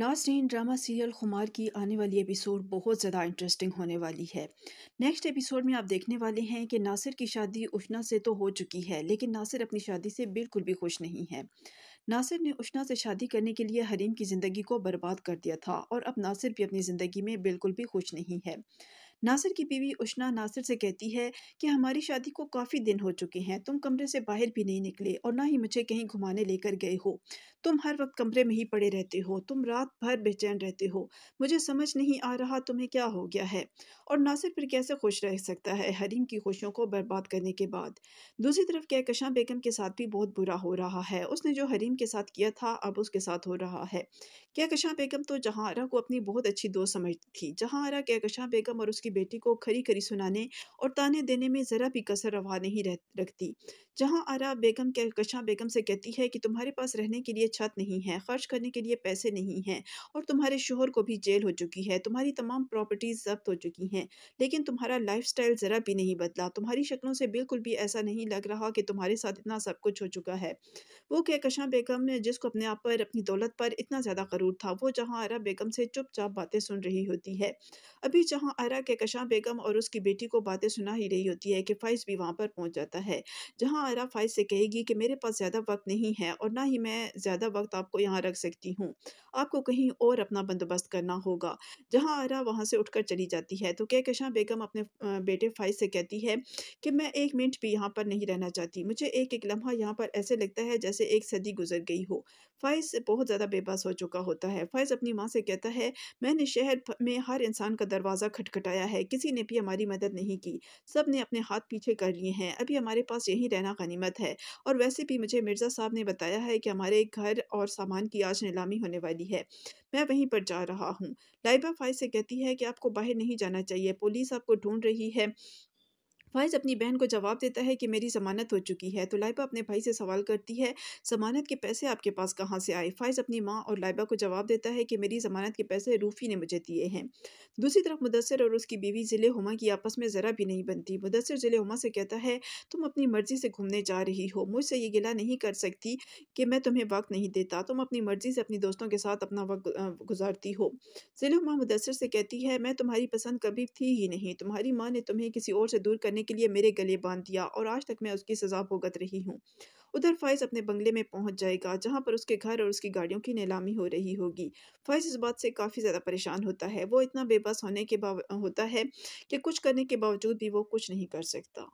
नाजरीन drama serial खुमार की आने वाली एपिसोड बहुत ज़्यादा इंटरेस्टिंग होने वाली है नेक्स्ट एपिसोड में आप देखने वाले हैं कि नासिर की शादी उष्णा से तो हो चुकी है लेकिन नासिर अपनी शादी से बिल्कुल भी खुश नहीं है नासिर ने उष्णा से शादी करने के लिए हरीम की ज़िंदगी को बर्बाद कर दिया था और अब नासिर भी अपनी ज़िंदगी में बिल्कुल भी खुश नहीं है नासिर की बीवी उशना नासिर से कहती है कि हमारी शादी को काफ़ी दिन हो चुके हैं तुम कमरे से बाहर भी नहीं निकले और ना ही मुझे कहीं घुमाने लेकर गए हो तुम हर वक्त कमरे में ही पड़े रहते हो तुम रात भर बेचैन रहते हो मुझे समझ नहीं आ रहा तुम्हें क्या हो गया है और नासिर फिर कैसे खुश रह सकता है हरीम की खुशियों को बर्बाद करने के बाद दूसरी तरफ कहकशां बेगम के साथ भी बहुत बुरा हो रहा है उसने जो हरीम के साथ किया था अब उसके साथ हो रहा है कहकशां बेगम तो जहाँ आरा को अपनी बहुत अच्छी दोस्त समझती थी जहाँ आरा कहकशां बेगम और उसकी बेटी को खरी खरी सुनाने और ताने देने में ज़रा भी कसर रवा नहीं रह रखती जहाँ आरा बेगम कशा बेगम से कहती है कि तुम्हारे पास रहने के लिए छत नहीं है खर्च करने के लिए पैसे नहीं हैं और तुम्हारे शोहर को भी जेल हो चुकी है तुम्हारी तमाम प्रॉपर्टीज़ जब्त हो चुकी हैं लेकिन तुम्हारा लाइफ ज़रा भी नहीं बदला तुम्हारी शक्लों से बिल्कुल भी ऐसा नहीं लग रहा कि तुम्हारे साथ इतना सब कुछ हो चुका है वो कहकशां बेगम ने जिसको अपने आप पर अपनी दौलत पर इतना ज़्यादा करूर था वो जहाँ आरा बेगम से चुपचाप बातें सुन रही होती है अभी जहाँ आरा के बेकशा बेगम और उसकी बेटी को बातें सुना ही रही होती है कि फ़ाइज भी वहाँ पर पहुँच जाता है जहाँ आयरा फ़ाइज से कहेगी कि मेरे पास ज़्यादा वक्त नहीं है और ना ही मैं ज़्यादा वक्त आपको यहाँ रख सकती हूँ आपको कहीं और अपना बंदोबस्त करना होगा जहाँ आयरा वहाँ से उठकर चली जाती है तो कह कहकशां बेगम अपने बेटे फ़ाइज से कहती है कि मैं एक मिनट भी यहाँ पर नहीं रहना चाहती मुझे एक एक लम्हा यहाँ पर ऐसे लगता है जैसे एक सदी गुजर गई हो फैज़ बहुत ज़्यादा बेबस हो चुका होता है फैज़ अपनी माँ से कहता है मैंने शहर में हर इंसान का दरवाज़ा खटखटाया है किसी ने भी हमारी मदद नहीं की सब ने अपने हाथ पीछे कर लिए हैं अभी हमारे पास यहीं रहना गनीमत है और वैसे भी मुझे मिर्ज़ा साहब ने बताया है कि हमारे घर और सामान की आज नीलामी होने वाली है मैं वहीं पर जा रहा हूँ लाइबा फाइज से कहती है कि आपको बाहर नहीं जाना चाहिए पुलिस आपको ढूंढ रही है फायज़ अपनी बहन को जवाब देता है कि मेरी जमानत हो चुकी है तो लाइबा अपने भाई से सवाल करती है जमानत के पैसे आपके पास कहाँ से आए फायज़ अपनी माँ और लाइबा को जवाब देता है कि मेरी जमानत के पैसे रूफी ने मुझे दिए हैं दूसरी तरफ मुदसर और उसकी बीवी ज़िले हुमा की आपस में ज़रा भी नहीं बनती मुदसर ज़िले हुमा से कहता है तुम अपनी मर्ज़ी से घूमने जा रही हो मुझसे ये गिला नहीं कर सकती कि मैं तुम्हें वक्त नहीं देता तुम अपनी मर्ज़ी से अपनी दोस्तों के साथ अपना वक्त गुजारती हो ज़िले हुमा मुदसर से कहती है मैं तुम्हारी पसंद कभी थी ही नहीं तुम्हारी माँ ने तुम्हें किसी और से दूर करने के लिए मेरे गले बांध दिया और आज तक मैं उसकी सज़ा भुगत रही हूँ उधर फैज़ अपने बंगले में पहुंच जाएगा जहां पर उसके घर और उसकी गाड़ियों की नीलामी हो रही होगी फैज़ इस बात से काफ़ी ज़्यादा परेशान होता है वो इतना बेबस होने के होता है कि कुछ करने के बावजूद भी वो कुछ नहीं कर सकता